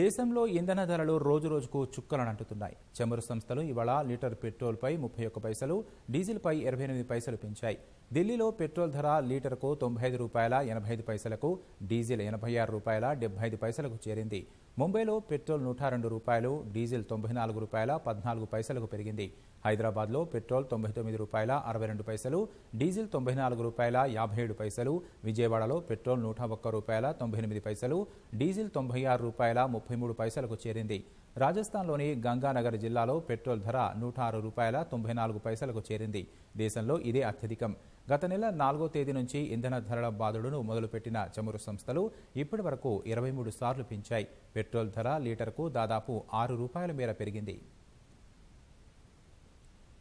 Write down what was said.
దేశంలో ఇంధన ధరలు రోజుకు చుక్కలను అంటుతున్నాయి చమురు సంస్థలు ఇవాళ లీటర్ పెట్రోల్పై ముప్పై ఒక్క పైసలు డీజిల్పై ఇరవై ఎనిమిది పైసలు పెంచాయి ఢిల్లీలో పెట్రోల్ ధర లీటర్కు తొంభై ఐదు రూపాయల ఎనభై ఐదు పైసలకు డీజిల్ ఎనభై ఆరు రూపాయల డెబ్బై ఐదు పైసలకు చేరింది ముంబైలో పెట్రోల్ నూట రెండు రూపాయలు డీజిల్ తొంభై నాలుగు రూపాయల పద్నాలుగు పైసలకు పెరిగింది హైదరాబాద్లో పెట్రోల్ తొంభై తొమ్మిది రూపాయల అరవై రెండు పైసలు డీజిల్ తొంభై నాలుగు రూపాయల యాభై ఏడు పైసలు విజయవాడలో పెట్రోల్ నూట ఒక్క రూపాయల తొంభై ఎనిమిది పైసలు డీజిల్ తొంభై ఆరు రూపాయల ముప్పై మూడు పైసలకు చేరింది రాజస్థాన్లోని గంగానగర్ జిల్లాలో పెట్రోల్ ధర నూట ఆరు రూపాయల తొంభై నాలుగు పైసలకు చేరింది దేశంలో ఇదే అత్యధికం గత నెల నాలుగో తేదీ నుంచి ఇంధన ధరల బాధుడును మొదలుపెట్టిన చమురు సంస్థలు ఇప్పటి వరకు ఇరవై మూడు సార్లు పెంచాయి పెట్రోల్ ధర లీటర్కు దాదాపు ఆరు రూపాయల మేర పెరిగింది